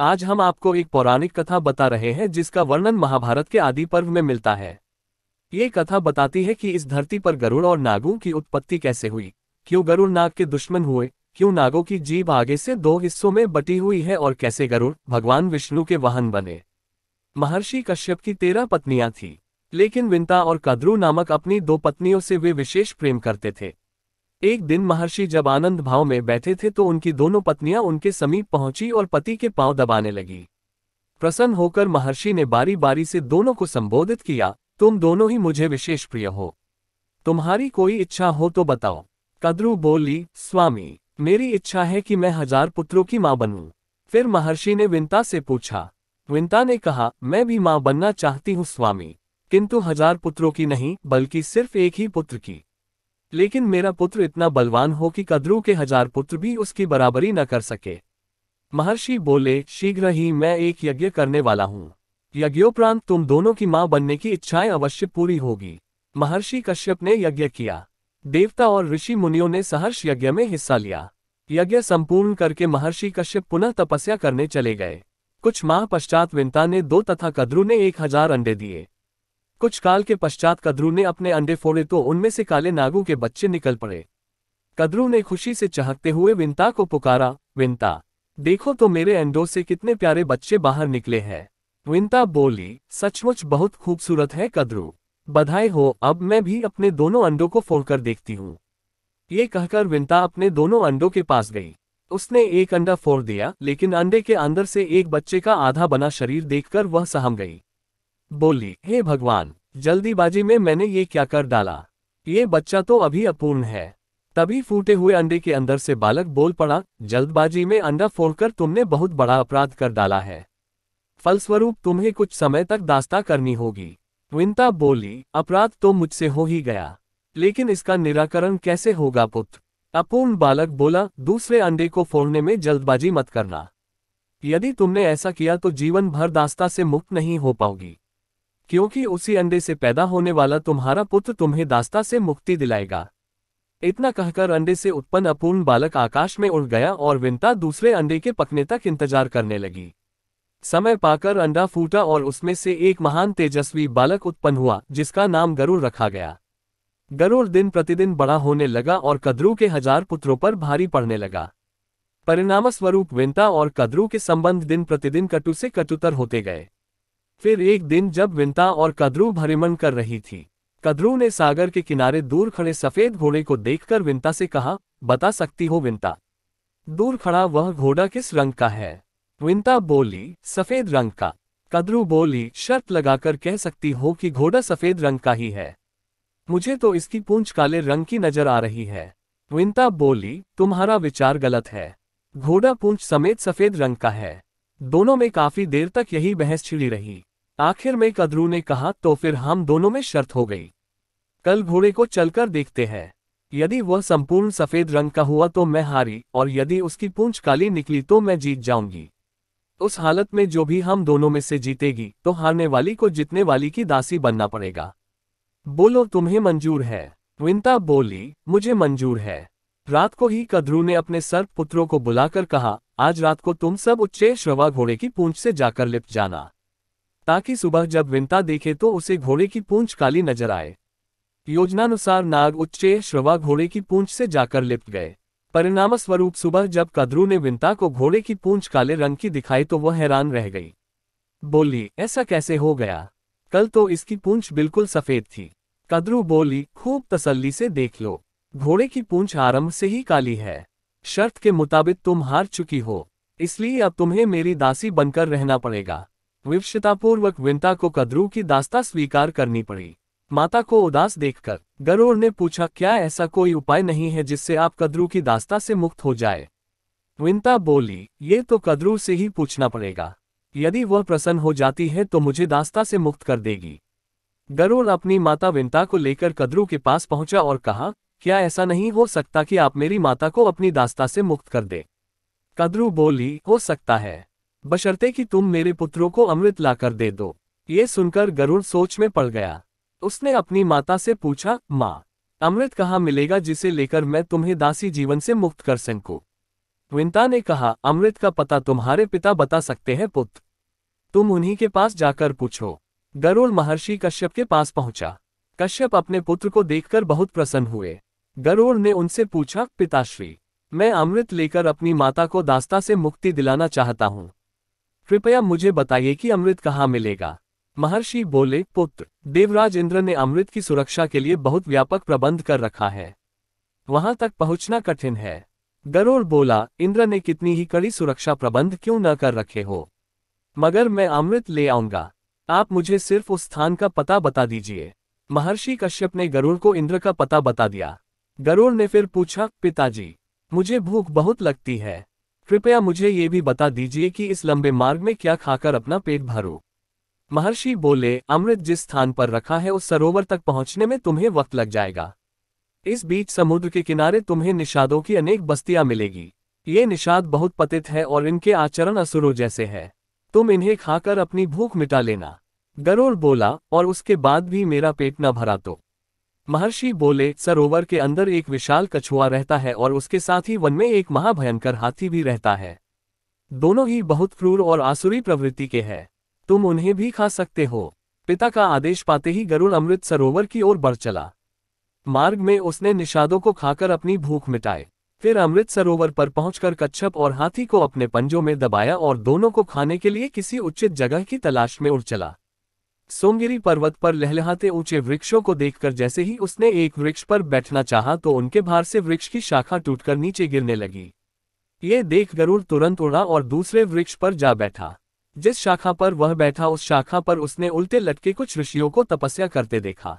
आज हम आपको एक पौराणिक कथा बता रहे हैं जिसका वर्णन महाभारत के आदि पर्व में मिलता है ये कथा बताती है कि इस धरती पर गरुड़ और नागों की उत्पत्ति कैसे हुई क्यों गरुड़ नाग के दुश्मन हुए क्यों नागों की जीव आगे से दो हिस्सों में बटी हुई है और कैसे गरुड़ भगवान विष्णु के वाहन बने महर्षि कश्यप की तेरह पत्नियां थीं लेकिन विंता और कद्रू नामक अपनी दो पत्नियों से वे विशेष प्रेम करते थे एक दिन महर्षि जब आनंद भाव में बैठे थे तो उनकी दोनों पत्नियां उनके समीप पहुंची और पति के पांव दबाने लगी प्रसन्न होकर महर्षि ने बारी बारी से दोनों को संबोधित किया तुम दोनों ही मुझे विशेष प्रिय हो तुम्हारी कोई इच्छा हो तो बताओ कद्रु बोली स्वामी मेरी इच्छा है कि मैं हजार पुत्रों की मां बनूं फिर महर्षि ने विंता से पूछा विंता ने कहा मैं भी मां बनना चाहती हूं स्वामी किंतु हजार पुत्रों की नहीं बल्कि सिर्फ एक ही पुत्र की लेकिन मेरा पुत्र इतना बलवान हो कि कदरू के हजार पुत्र भी उसकी बराबरी न कर सके महर्षि बोले शीघ्र ही मैं एक यज्ञ करने वाला हूँ यज्ञोपरांत तुम दोनों की मां बनने की इच्छाएं अवश्य पूरी होगी महर्षि कश्यप ने यज्ञ किया देवता और ऋषि मुनियों ने सहर्ष यज्ञ में हिस्सा लिया यज्ञ संपूर्ण करके महर्षि कश्यप पुनः तपस्या करने चले गए कुछ माह पश्चात विंता ने दो तथा कद्रु ने एक हजार अंडे दिए कुछ काल के पश्चात कदरू ने अपने अंडे फोड़े तो उनमें से काले नागों के बच्चे निकल पड़े कदरू ने खुशी से चहकते हुए विंता को पुकारा विंता देखो तो मेरे अंडों से कितने प्यारे बच्चे बाहर निकले हैं विंता बोली सचमुच बहुत खूबसूरत है कदरू बधाई हो अब मैं भी अपने दोनों अंडों को फोड़कर देखती हूँ ये कहकर विंता अपने दोनों अंडों के पास गई उसने एक अंडा फोड़ दिया लेकिन अंडे के अंदर से एक बच्चे का आधा बना शरीर देखकर वह सहम गई बोली हे भगवान जल्दीबाजी में मैंने ये क्या कर डाला ये बच्चा तो अभी अपूर्ण है तभी फूटे हुए अंडे के अंदर से बालक बोल पड़ा जल्दबाजी में अंडा फोड़कर तुमने बहुत बड़ा अपराध कर डाला है फलस्वरूप तुम्हें कुछ समय तक दास्ता करनी होगी विंता बोली अपराध तो मुझसे हो ही गया लेकिन इसका निराकरण कैसे होगा पुत्र अपूर्ण बालक बोला दूसरे अंडे को फोड़ने में जल्दबाजी मत करना यदि तुमने ऐसा किया तो जीवन भर दास्ता से मुक्त नहीं हो पाओगी क्योंकि उसी अंडे से पैदा होने वाला तुम्हारा पुत्र तुम्हें दास्ता से मुक्ति दिलाएगा इतना कहकर अंडे से उत्पन्न अपूर्ण बालक आकाश में उड़ गया और विंता दूसरे अंडे के पकने तक इंतजार करने लगी समय पाकर अंडा फूटा और उसमें से एक महान तेजस्वी बालक उत्पन्न हुआ जिसका नाम गरुड़ रखा गया गरुड़ दिन प्रतिदिन बड़ा होने लगा और कद्रू के हजार पुत्रों पर भारी पड़ने लगा परिणामस्वरूप विंता और कद्रू के संबंध दिन प्रतिदिन कटु से कटुतर होते गए फिर एक दिन जब विंता और कदरू भरिमन कर रही थी कदरू ने सागर के किनारे दूर खड़े सफेद घोड़े को देखकर विंता से कहा बता सकती हो विंता दूर खड़ा वह घोड़ा किस रंग का है विंता बोली सफेद रंग का कदरू बोली शर्त लगाकर कह सकती हो कि घोड़ा सफेद रंग का ही है मुझे तो इसकी पूंछ काले रंग की नजर आ रही है विंता बोली तुम्हारा विचार गलत है घोड़ा पूंछ समेत सफेद रंग का है दोनों में काफी देर तक यही बहस छिड़ी रही आखिर में कदरू ने कहा तो फिर हम दोनों में शर्त हो गई कल घोड़े को चलकर देखते हैं यदि वह संपूर्ण सफेद रंग का हुआ तो मैं हारी और यदि उसकी पूंछ काली निकली तो मैं जीत जाऊंगी उस हालत में जो भी हम दोनों में से जीतेगी तो हारने वाली को जीतने वाली की दासी बनना पड़ेगा बोलो तुम्हें मंजूर है विंता बोली मुझे मंजूर है रात को ही कदरू ने अपने सर्प पुत्रों को बुलाकर कहा आज रात को तुम सब उच्चे श्रवा घोड़े की पूंछ से जाकर लिपट जाना ताकि सुबह जब विंता देखे तो उसे घोड़े की पूंछ काली नजर आए योजनानुसार नाग उच्चेय श्रवा घोड़े की पूंछ से जाकर लिपट गए परिणाम स्वरूप सुबह जब कद्रू ने विंता को घोड़े की पूंछ काले रंग की दिखाई तो वह हैरान रह गई बोली ऐसा कैसे हो गया कल तो इसकी पूंछ बिल्कुल सफेद थी कद्रू बोली खूब तसल्ली से देख लो घोड़े की पूंछ आरंभ से ही काली है शर्त के मुताबिक तुम हार चुकी हो इसलिए अब तुम्हें मेरी दासी बनकर रहना पड़ेगा विवशतापूर्वक विंता को कदरू की दास्ता स्वीकार करनी पड़ी माता को उदास देखकर गरोर ने पूछा क्या ऐसा कोई उपाय नहीं है जिससे आप कदरू की दास्ता से मुक्त हो जाए विंता बोली ये तो कदरू से ही पूछना पड़ेगा यदि वह प्रसन्न हो जाती है तो मुझे दास्ता से मुक्त कर देगी गरोर अपनी माता विंता को लेकर कदरू के पास पहुंचा और कहा क्या ऐसा नहीं हो सकता कि आप मेरी माता को अपनी दास्ता से मुक्त कर दे कदरू बोली हो सकता है बशर्ते कि तुम मेरे पुत्रों को अमृत लाकर दे दो ये सुनकर गरुड़ सोच में पड़ गया उसने अपनी माता से पूछा माँ अमृत कहाँ मिलेगा जिसे लेकर मैं तुम्हें दासी जीवन से मुक्त कर सकूं? विंता ने कहा अमृत का पता तुम्हारे पिता बता सकते हैं पुत्र तुम उन्हीं के पास जाकर पूछो गरुड़ महर्षि कश्यप के पास पहुंचा कश्यप अपने पुत्र को देखकर बहुत प्रसन्न हुए गरुड़ ने उनसे पूछा पिताश्री मैं अमृत लेकर अपनी माता को दास्ता से मुक्ति दिलाना चाहता हूँ कृपया मुझे बताइए कि अमृत कहाँ मिलेगा महर्षि बोले पुत्र देवराज इंद्र ने अमृत की सुरक्षा के लिए बहुत व्यापक प्रबंध कर रखा है वहां तक पहुंचना कठिन है गरोर बोला इंद्र ने कितनी ही कड़ी सुरक्षा प्रबंध क्यों न कर रखे हो मगर मैं अमृत ले आऊंगा आप मुझे सिर्फ उस स्थान का पता बता दीजिए महर्षि कश्यप ने गरुड़ को इंद्र का पता बता दिया गरुड़ ने फिर पूछा पिताजी मुझे भूख बहुत लगती है कृपया मुझे ये भी बता दीजिए कि इस लंबे मार्ग में क्या खाकर अपना पेट भरो महर्षि बोले अमृत जिस स्थान पर रखा है उस सरोवर तक पहुंचने में तुम्हें वक्त लग जाएगा इस बीच समुद्र के किनारे तुम्हें निषादों की अनेक बस्तियां मिलेगी ये निषाद बहुत पतित है और इनके आचरण असुरों जैसे है तुम इन्हें खाकर अपनी भूख मिटा लेना गरोड़ बोला और उसके बाद भी मेरा पेट न भरा तो महर्षि बोले सरोवर के अंदर एक विशाल कछुआ रहता है और उसके साथ ही वन में एक महाभयंकर हाथी भी रहता है दोनों ही बहुत क्रूर और आसुरी प्रवृत्ति के हैं तुम उन्हें भी खा सकते हो पिता का आदेश पाते ही गरुड़ अमृत सरोवर की ओर बढ़ चला मार्ग में उसने निषादों को खाकर अपनी भूख मिटाए फिर अमृत सरोवर पर पहुंचकर कच्छप और हाथी को अपने पंजों में दबाया और दोनों को खाने के लिए किसी उचित जगह की तलाश में उड़ चला सोमगिरी पर्वत पर लहलहाते ऊंचे वृक्षों को देखकर जैसे ही उसने एक वृक्ष पर बैठना चाहा तो उनके भार से वृक्ष की शाखा टूटकर नीचे गिरने लगी ये देख गरुड़ तुरंत उड़ा और दूसरे वृक्ष पर जा बैठा जिस शाखा पर वह बैठा उस शाखा पर उसने उल्टे लटके कुछ ऋषियों को तपस्या करते देखा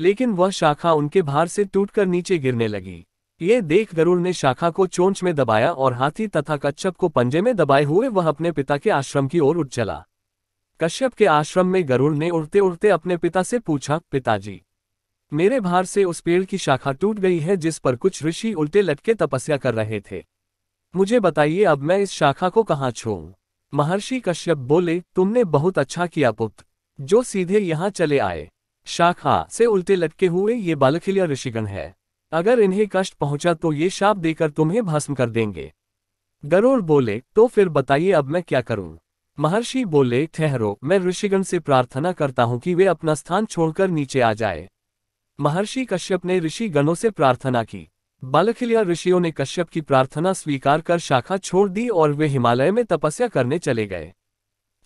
लेकिन वह शाखा उनके भार से टूटकर नीचे गिरने लगी ये देख गरुड़ ने शाखा को चोंच में दबाया और हाथी तथा कच्छप को पंजे में दबाए हुए वह अपने पिता के आश्रम की ओर उठ चला कश्यप के आश्रम में गरुड़ ने उड़ते उड़ते अपने पिता से पूछा पिताजी मेरे भार से उस पेड़ की शाखा टूट गई है जिस पर कुछ ऋषि उल्टे लटके तपस्या कर रहे थे मुझे बताइए अब मैं इस शाखा को कहाँ छोऊं महर्षि कश्यप बोले तुमने बहुत अच्छा किया पुत्र जो सीधे यहाँ चले आए शाखा से उल्टे लटके हुए ये बालखिलिया ऋषिगण है अगर इन्हें कष्ट पहुंचा तो ये शाप देकर तुम्हें भस्म कर देंगे गरुड़ बोले तो फिर बताइए अब मैं क्या करूं महर्षि बोले ठहरो मैं ऋषिगण से प्रार्थना करता हूँ कि वे अपना स्थान छोड़कर नीचे आ जाए महर्षि कश्यप ने ऋषि गणों से प्रार्थना की बालखिलिया ऋषियों ने कश्यप की प्रार्थना स्वीकार कर शाखा छोड़ दी और वे हिमालय में तपस्या करने चले गए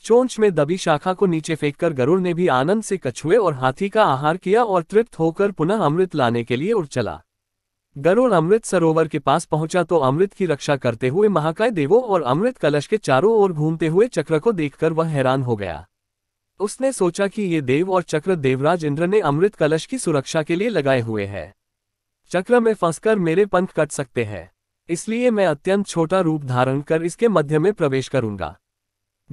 चोंच में दबी शाखा को नीचे फेंककर गरुड़ ने भी आनंद से कछुए और हाथी का आहार किया और तृप्त होकर पुनः अमृत लाने के लिए उड़ चला गरुड़ अमृत सरोवर के पास पहुंचा तो अमृत की रक्षा करते हुए महाकाय देवों और अमृत कलश के चारों ओर घूमते हुए चक्र को देखकर वह हैरान हो गया उसने सोचा कि ये देव और चक्र देवराज इंद्र ने अमृत कलश की सुरक्षा के लिए लगाए हुए हैं चक्र में फंसकर मेरे पंख कट सकते हैं इसलिए मैं अत्यंत छोटा रूप धारण कर इसके मध्य में प्रवेश करूंगा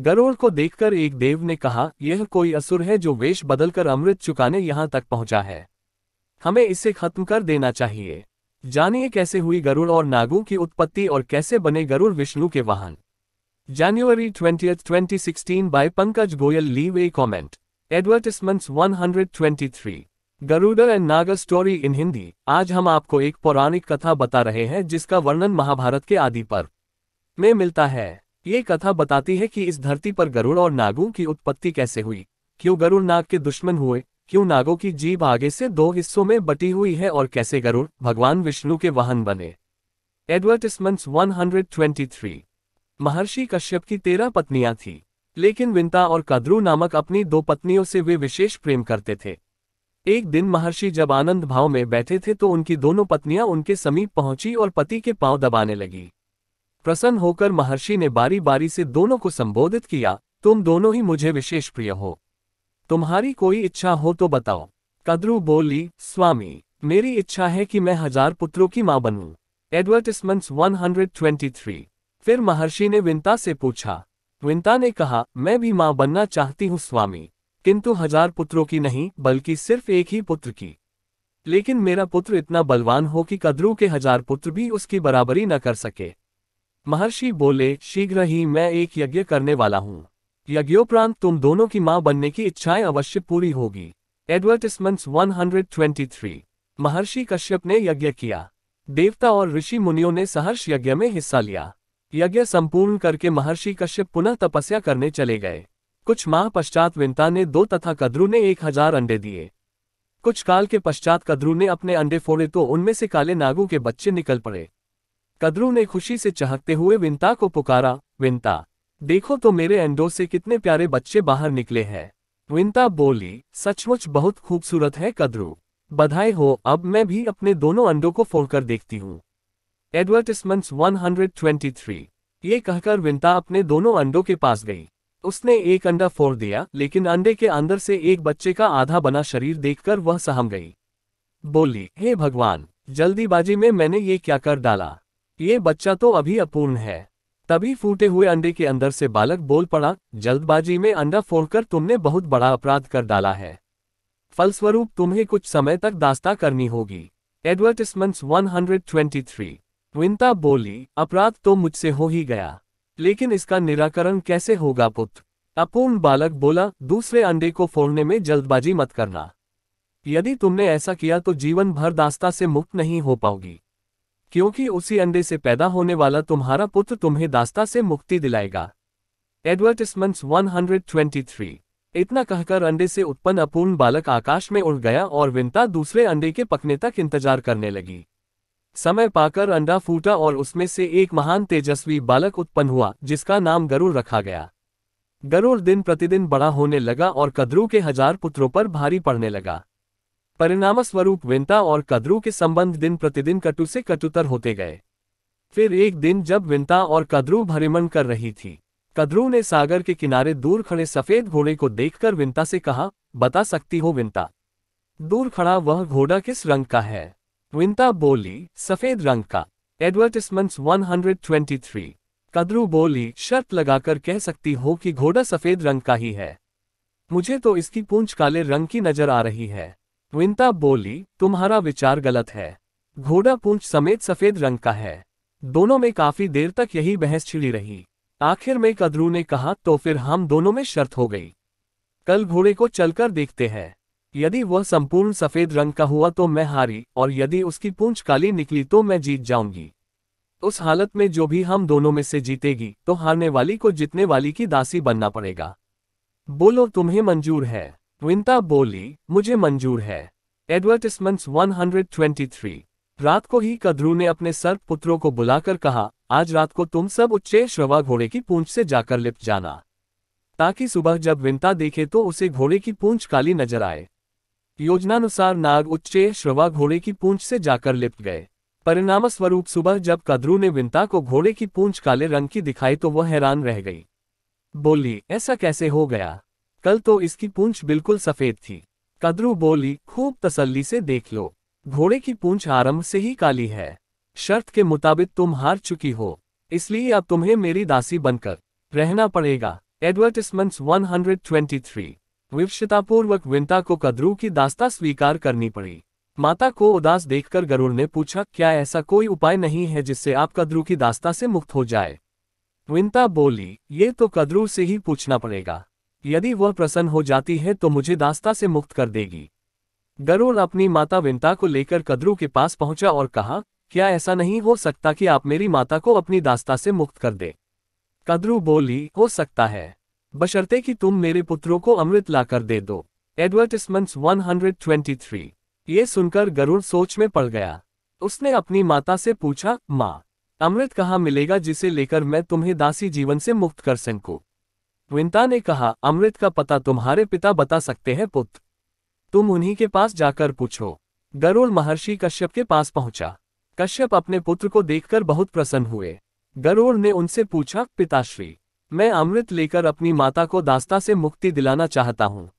गरुड़ को देखकर एक देव ने कहा यह कोई असुर है जो वेश बदलकर अमृत चुकाने यहाँ तक पहुंचा है हमें इसे खत्म कर देना चाहिए जानिए कैसे हुई गरुड़ और नागों की उत्पत्ति और कैसे बने गरुड़ विष्णु के वाहन January twenty sixteen by Pankaj Goyal leave a comment advertisements 123 गरुडर एंड नागर स्टोरी इन हिंदी आज हम आपको एक पौराणिक कथा बता रहे हैं जिसका वर्णन महाभारत के आदि पर में मिलता है ये कथा बताती है कि इस धरती पर गरुड़ और नागों की उत्पत्ति कैसे हुई क्यों गरुड़ नाग के दुश्मन हुए क्यों नागों की जीभ आगे से दो हिस्सों में बटी हुई है और कैसे गरुड़ भगवान विष्णु के वाहन बने एडवर्टिसमेंट्स 123 महर्षि कश्यप की तेरह पत्नियां थीं लेकिन विंता और कद्रू नामक अपनी दो पत्नियों से वे विशेष प्रेम करते थे एक दिन महर्षि जब आनंद भाव में बैठे थे तो उनकी दोनों पत्नियां उनके समीप पहुंची और पति के पांव दबाने लगी प्रसन्न होकर महर्षि ने बारी बारी से दोनों को संबोधित किया तुम दोनों ही मुझे विशेष प्रिय हो तुम्हारी कोई इच्छा हो तो बताओ कद्रु बोली स्वामी मेरी इच्छा है कि मैं हजार पुत्रों की मां बनूं एडवर्टिसमेंट्स 123 फिर महर्षि ने विंता से पूछा विंता ने कहा मैं भी मां बनना चाहती हूं स्वामी किंतु हजार पुत्रों की नहीं बल्कि सिर्फ एक ही पुत्र की लेकिन मेरा पुत्र इतना बलवान हो कि कद्रु के हजार पुत्र भी उसकी बराबरी न कर सके महर्षि बोले शीघ्र ही मैं एक यज्ञ करने वाला हूँ यज्ञोपरांत तुम दोनों की मां बनने की इच्छाएं अवश्य पूरी होगी एडवर्टिसमेंट्स 123 महर्षि कश्यप ने यज्ञ किया देवता और ऋषि मुनियों ने सहर्ष यज्ञ में हिस्सा लिया यज्ञ संपूर्ण करके महर्षि कश्यप पुनः तपस्या करने चले गए कुछ माह पश्चात विंता ने दो तथा कद्रु ने एक हजार अंडे दिए कुछ काल के पश्चात कद्रु ने अपने अंडे फोड़े तो उनमें से काले नागू के बच्चे निकल पड़े कद्रु ने खुशी से चहकते हुए विंता को पुकारा विंता देखो तो मेरे अंडों से कितने प्यारे बच्चे बाहर निकले हैं विंता बोली सचमुच बहुत खूबसूरत है कदरू बधाई हो अब मैं भी अपने दोनों अंडों को फोड़कर देखती हूँ एडवर्टिसमेंट्स 123 ये कहकर विंता अपने दोनों अंडों के पास गई उसने एक अंडा फोड़ दिया लेकिन अंडे के अंदर से एक बच्चे का आधा बना शरीर देखकर वह सहम गई बोली हे भगवान जल्दीबाजी में मैंने ये क्या कर डाला ये बच्चा तो अभी अपूर्ण है तभी फूटे हुए अंडे के अंदर से बालक बोल पड़ा जल्दबाजी में अंडा फोड़कर तुमने बहुत बड़ा अपराध कर डाला है फलस्वरूप तुम्हें कुछ समय तक दास्ता करनी होगी एडवर्टिसमेंट्स 123 ट्वेंटी बोली अपराध तो मुझसे हो ही गया लेकिन इसका निराकरण कैसे होगा पुत्र अपूर्ण बालक बोला दूसरे अंडे को फोड़ने में जल्दबाजी मत करना यदि तुमने ऐसा किया तो जीवन भर दास्ता से मुक्त नहीं हो पाओगी क्योंकि उसी अंडे से पैदा होने वाला तुम्हारा पुत्र तुम्हें दास्ता से मुक्ति दिलाएगा एडवर्टिसमेंट्स 123 इतना कहकर अंडे से उत्पन्न अपूर्ण बालक आकाश में उड़ गया और विंता दूसरे अंडे के पकने तक इंतजार करने लगी समय पाकर अंडा फूटा और उसमें से एक महान तेजस्वी बालक उत्पन्न हुआ जिसका नाम गरुड़ रखा गया गरुड़ दिन प्रतिदिन बड़ा होने लगा और कदरू के हजार पुत्रों पर भारी पड़ने लगा परिणाम स्वरूप विंता और कद्रू के संबंध दिन प्रतिदिन कटु से कटुतर होते गए फिर एक दिन जब विंता और कद्रू भ्रमण कर रही थी कद्रू ने सागर के किनारे दूर खड़े सफेद घोड़े को देखकर विंता से कहा बता सकती हो विंता दूर खड़ा वह घोड़ा किस रंग का है विंता बोली सफेद रंग का एडवर्टिजमेंट्स 123 कद्रू बोली शर्त लगाकर कह सकती हो कि घोड़ा सफेद रंग का ही है मुझे तो इसकी पूंछ काले रंग की नजर आ रही है विंता बोली तुम्हारा विचार गलत है घोड़ा पूंछ समेत सफेद रंग का है दोनों में काफी देर तक यही बहस छिड़ी रही आखिर में कदरू ने कहा तो फिर हम दोनों में शर्त हो गई कल घोड़े को चलकर देखते हैं यदि वह संपूर्ण सफेद रंग का हुआ तो मैं हारी और यदि उसकी पूंछ काली निकली तो मैं जीत जाऊंगी उस हालत में जो भी हम दोनों में से जीतेगी तो हारने वाली को जीतने वाली की दासी बनना पड़ेगा बोलो तुम्हें मंजूर है विंता बोली मुझे मंजूर है एडवर्टिसमेंट्स 123 रात को ही कद्रू ने अपने सर्प पुत्रों को बुलाकर कहा आज रात को तुम सब उच्चे श्रवा घोड़े की पूंछ से जाकर लिप जाना ताकि सुबह जब विंता देखे तो उसे घोड़े की पूंछ काली नजर आए योजनानुसार नाग उच्चे श्रवा घोड़े की पूंछ से जाकर लिपट गए परिणाम स्वरूप सुबह जब कद्रू ने विंता को घोड़े की पूंछ काले रंग की दिखाई तो वह हैरान रह गई बोली ऐसा कैसे हो गया कल तो इसकी पूंछ बिल्कुल सफेद थी कदरू बोली खूब तसल्ली से देख लो घोड़े की पूंछ आरंभ से ही काली है शर्त के मुताबिक तुम हार चुकी हो इसलिए अब तुम्हें मेरी दासी बनकर रहना पड़ेगा एडवर्टिसमेंट्स 123 विवशतापूर्वक विंता को कदरू की दास्ता स्वीकार करनी पड़ी माता को उदास देखकर गरुड़ ने पूछा क्या ऐसा कोई उपाय नहीं है जिससे आप कदरू की दास्ता से मुक्त हो जाए विंता बोली ये तो कदरू से ही पूछना पड़ेगा यदि वह प्रसन्न हो जाती है तो मुझे दास्ता से मुक्त कर देगी गरुड़ अपनी माता विंता को लेकर कदरू के पास पहुंचा और कहा क्या ऐसा नहीं हो सकता कि आप मेरी माता को अपनी दास्ता से मुक्त कर दे कदरू बोली हो सकता है बशर्ते कि तुम मेरे पुत्रों को अमृत लाकर दे दो एडवर्टिसमेंट्स 123 ये सुनकर गरुड़ सोच में पड़ गया उसने अपनी माता से पूछा माँ अमृत कहाँ मिलेगा जिसे लेकर मैं तुम्हें दासी जीवन से मुक्त कर सकूँ विंता ने कहा अमृत का पता तुम्हारे पिता बता सकते हैं पुत्र तुम उन्हीं के पास जाकर पूछो गरुड़ महर्षि कश्यप के पास पहुंचा कश्यप अपने पुत्र को देखकर बहुत प्रसन्न हुए गरुड़ ने उनसे पूछा पिताश्री मैं अमृत लेकर अपनी माता को दास्ता से मुक्ति दिलाना चाहता हूँ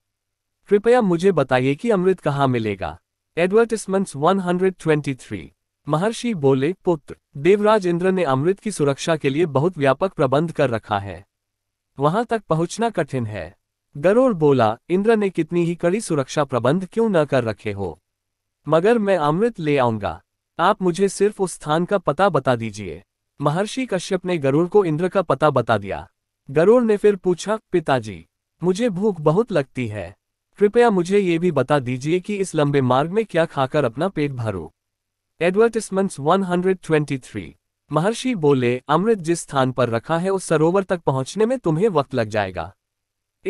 कृपया मुझे बताइए कि अमृत कहाँ मिलेगा एडवर्टिसमेंट्स 123 महर्षि बोले पुत्र देवराज इंद्र ने अमृत की सुरक्षा के लिए बहुत व्यापक प्रबंध कर रखा है वहां तक पहुंचना कठिन है गरुड़ बोला इंद्र ने कितनी ही कड़ी सुरक्षा प्रबंध क्यों न कर रखे हो मगर मैं अमृत ले आऊंगा आप मुझे सिर्फ उस स्थान का पता बता दीजिए महर्षि कश्यप ने गरुड़ को इंद्र का पता बता दिया गरुड़ ने फिर पूछा पिताजी मुझे भूख बहुत लगती है कृपया मुझे ये भी बता दीजिए कि इस लंबे मार्ग में क्या खाकर अपना पेट भरू एडवर्टिसमेंट्स 123 महर्षि बोले अमृत जिस स्थान पर रखा है उस सरोवर तक पहुंचने में तुम्हें वक्त लग जाएगा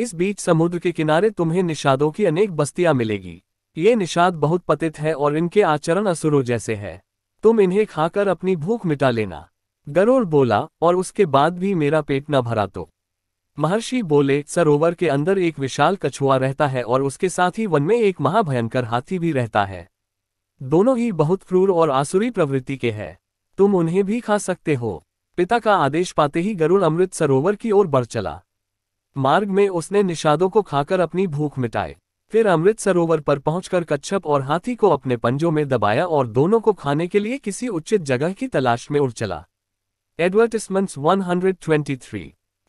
इस बीच समुद्र के किनारे तुम्हें निषादों की अनेक बस्तियां मिलेगी ये निषाद बहुत पतित है और इनके आचरण असुरों जैसे है तुम इन्हें खाकर अपनी भूख मिटा लेना गरोर बोला और उसके बाद भी मेरा पेट न भरा तो महर्षि बोले सरोवर के अंदर एक विशाल कछुआ रहता है और उसके साथ ही वन में एक महाभयंकर हाथी भी रहता है दोनों ही बहुत क्रूर और आसुरी प्रवृत्ति के हैं तुम उन्हें भी खा सकते हो पिता का आदेश पाते ही गरुड़ अमृत सरोवर की ओर बढ़ चला मार्ग में उसने निषादों को खाकर अपनी भूख मिटाए फिर अमृत सरोवर पर पहुंचकर कच्छप और हाथी को अपने पंजों में दबाया और दोनों को खाने के लिए किसी उचित जगह की तलाश में उड़ चला एडवर्टिसमेंट्स 123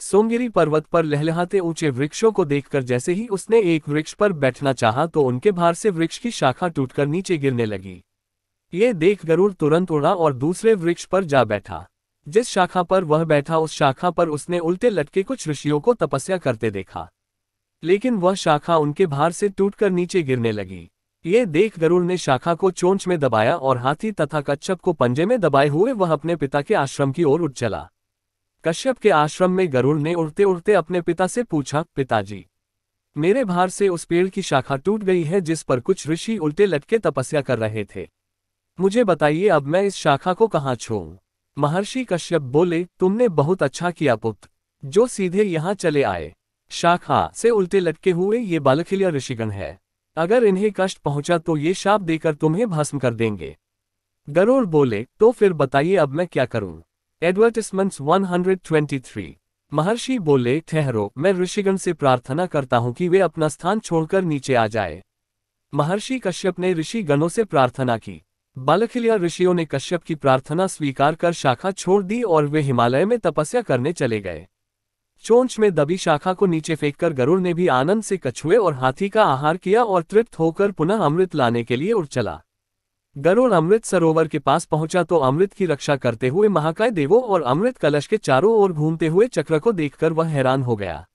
सोमगिरी पर्वत पर लहलहाते ऊंचे वृक्षों को देखकर जैसे ही उसने एक वृक्ष पर बैठना चाहा तो उनके भार से वृक्ष की शाखा टूटकर नीचे गिरने लगी ये देख गरुड़ तुरंत उड़ा और दूसरे वृक्ष पर जा बैठा जिस शाखा पर वह बैठा उस शाखा पर उसने उल्टे लटके कुछ ऋषियों को तपस्या करते देखा लेकिन वह शाखा उनके भार से टूटकर नीचे गिरने लगी ये देख गरुड़ ने शाखा को चोंच में दबाया और हाथी तथा कच्छप को पंजे में दबाए हुए वह अपने पिता के आश्रम की ओर उठ चला कश्यप के आश्रम में गरुड़ ने उड़ते उड़ते अपने पिता से पूछा पिताजी मेरे भार से उस पेड़ की शाखा टूट गई है जिस पर कुछ ऋषि उल्टे लटके तपस्या कर रहे थे मुझे बताइए अब मैं इस शाखा को कहाँ छोऊं महर्षि कश्यप बोले तुमने बहुत अच्छा किया पुत्र जो सीधे यहाँ चले आए शाखा से उल्टे लटके हुए ये बालखिलिया ऋषिगण है अगर इन्हें कष्ट पहुंचा तो ये शाप देकर तुम्हें भस्म कर देंगे गरोर बोले तो फिर बताइए अब मैं क्या करूं एडवर्टिसमेंट्स 123 महर्षि बोले ठहरो मैं ऋषिगण से प्रार्थना करता हूं कि वे अपना स्थान छोड़कर नीचे आ जाए महर्षि कश्यप ने ऋषिगणों से प्रार्थना की बालखिलिया ऋषियों ने कश्यप की प्रार्थना स्वीकार कर शाखा छोड़ दी और वे हिमालय में तपस्या करने चले गए चोंच में दबी शाखा को नीचे फेंककर गरुड़ ने भी आनंद से कछुए और हाथी का आहार किया और तृप्त होकर पुनः अमृत लाने के लिए उड़ चला गरुड़ अमृत सरोवर के पास पहुंचा तो अमृत की रक्षा करते हुए महाकाय देवों और अमृत कलश के चारों ओर घूमते हुए चक्र को देखकर वह हैरान हो गया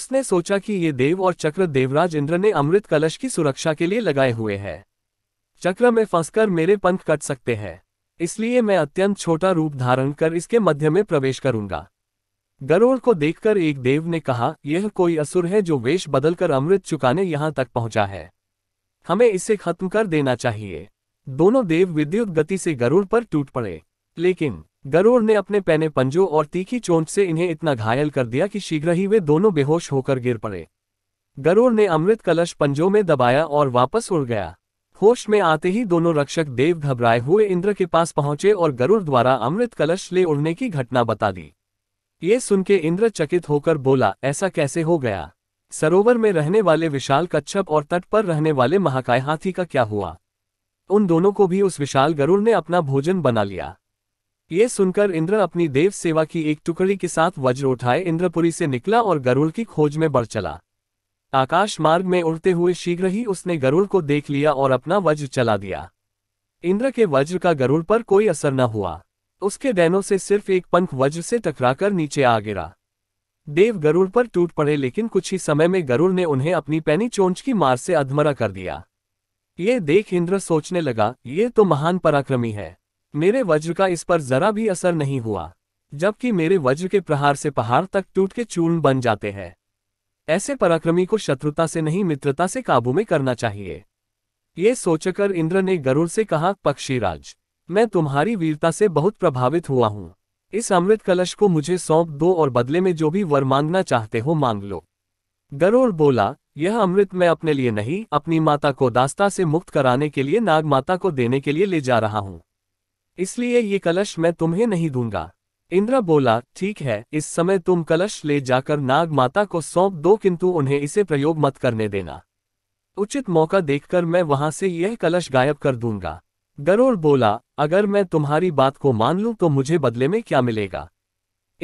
उसने सोचा कि ये देव और चक्र देवराज इंद्र ने अमृत कलश की सुरक्षा के लिए लगाए हुए हैं चक्र में फंसकर मेरे पंख कट सकते हैं इसलिए मैं अत्यंत छोटा रूप धारण कर इसके मध्य में प्रवेश करूंगा गरोड़ को देखकर एक देव ने कहा यह कोई असुर है जो वेश बदलकर अमृत चुकाने यहां तक पहुंचा है हमें इसे खत्म कर देना चाहिए दोनों देव विद्युत गति से गरुड़ पर टूट पड़े लेकिन गरुड़ ने अपने पैने पंजों और तीखी चोंच से इन्हें इतना घायल कर दिया कि शीघ्र ही वे दोनों बेहोश होकर गिर पड़े गरुड़ ने अमृत कलश पंजों में दबाया और वापस उड़ गया होश में आते ही दोनों रक्षक देव घबराए हुए इंद्र के पास पहुंचे और गरुड़ द्वारा अमृत कलश ले उड़ने की घटना बता दी ये सुनके इंद्र चकित होकर बोला ऐसा कैसे हो गया सरोवर में रहने वाले विशाल कच्छप और तट पर रहने वाले महाकाय हाथी का क्या हुआ उन दोनों को भी उस विशाल गरुड़ ने अपना भोजन बना लिया ये सुनकर इंद्र अपनी देव सेवा की एक टुकड़ी के साथ वज्र उठाए इंद्रपुरी से निकला और गरुड़ की खोज में बढ़ चला आकाश मार्ग में उड़ते हुए शीघ्र ही उसने गरुड़ को देख लिया और अपना वज्र चला दिया इंद्र के वज्र का गरुड़ पर कोई असर न हुआ उसके डैनों से सिर्फ एक पंख वज्र से टकराकर नीचे आ गिरा देव गरुड़ पर टूट पड़े लेकिन कुछ ही समय में गरुड़ ने उन्हें अपनी पैनी चोंच की मार से अधमरा कर दिया ये देख इंद्र सोचने लगा ये तो महान पराक्रमी है मेरे वज्र का इस पर जरा भी असर नहीं हुआ जबकि मेरे वज्र के प्रहार से पहाड़ तक टूट के चूर्ण बन जाते हैं ऐसे पराक्रमी को शत्रुता से नहीं मित्रता से काबू में करना चाहिए ये सोचकर इंद्र ने गरुड़ से कहा पक्षीराज मैं तुम्हारी वीरता से बहुत प्रभावित हुआ हूँ इस अमृत कलश को मुझे सौंप दो और बदले में जो भी वर मांगना चाहते हो मांग लो गरुड़ बोला यह अमृत मैं अपने लिए नहीं अपनी माता को दास्ता से मुक्त कराने के लिए नाग माता को देने के लिए ले जा रहा हूँ इसलिए ये कलश मैं तुम्हें नहीं दूंगा इंद्र बोला ठीक है इस समय तुम कलश ले जाकर नाग माता को सौंप दो किंतु उन्हें इसे प्रयोग मत करने देना उचित मौका देखकर मैं वहां से यह कलश गायब कर दूंगा गरोर बोला अगर मैं तुम्हारी बात को मान लूं तो मुझे बदले में क्या मिलेगा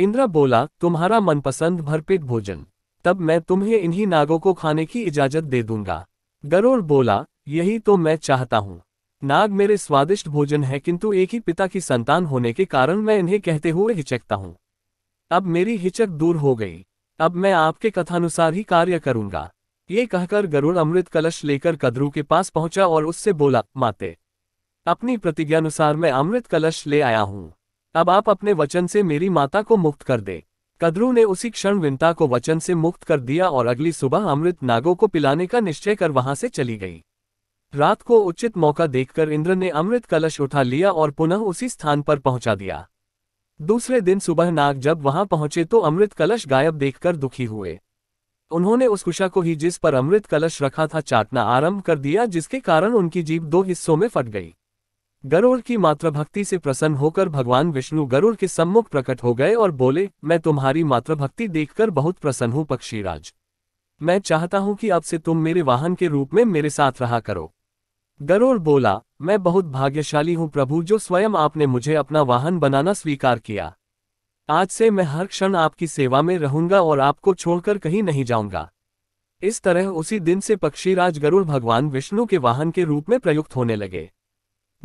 इंद्रा बोला तुम्हारा मनपसंद भरपेट भोजन तब मैं तुम्हें इन्हीं नागों को खाने की इजाजत दे दूंगा गरोर बोला यही तो मैं चाहता हूं नाग मेरे स्वादिष्ट भोजन है किंतु एक ही पिता की संतान होने के कारण मैं इन्हें कहते हुए हिचकता हूँ अब मेरी हिचक दूर हो गई अब मैं आपके कथानुसार ही कार्य करूंगा ये कहकर गरुड़ अमृत कलश लेकर कदरू के पास पहुंचा और उससे बोला माते अपनी प्रतिज्ञानुसार मैं अमृत कलश ले आया हूँ अब आप अपने वचन से मेरी माता को मुक्त कर दे कदरू ने उसी क्षण विंता को वचन से मुक्त कर दिया और अगली सुबह अमृत नागों को पिलाने का निश्चय कर वहां से चली गई रात को उचित मौका देखकर इंद्र ने अमृत कलश उठा लिया और पुनः उसी स्थान पर पहुंचा दिया दूसरे दिन सुबह नाग जब वहां पहुंचे तो अमृत कलश गायब देखकर दुखी हुए उन्होंने उस कुशा को ही जिस पर अमृत कलश रखा था चाटना आरंभ कर दिया जिसके कारण उनकी जीप दो हिस्सों में फट गई गरुड़ की मातृभक्ति से प्रसन्न होकर भगवान विष्णु गरुड़ के सम्मुख प्रकट हो गए और बोले मैं तुम्हारी मातृभक्ति देखकर बहुत प्रसन्न हूं पक्षीराज मैं चाहता हूं कि अब से तुम मेरे वाहन के रूप में मेरे साथ रहा करो गरुड़ बोला मैं बहुत भाग्यशाली हूं प्रभु जो स्वयं आपने मुझे अपना वाहन बनाना स्वीकार किया आज से मैं हर क्षण आपकी सेवा में रहूंगा और आपको छोड़कर कहीं नहीं जाऊंगा इस तरह उसी दिन से पक्षीराज गरुड़ भगवान विष्णु के वाहन के रूप में प्रयुक्त होने लगे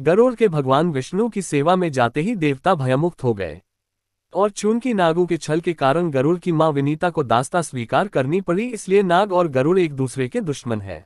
गरुड़ के भगवान विष्णु की सेवा में जाते ही देवता भयमुक्त हो गए और चूंकि नागों के छल के कारण गरुड़ की मां विनीता को दास्ता स्वीकार करनी पड़ी इसलिए नाग और गरुड़ एक दूसरे के दुश्मन है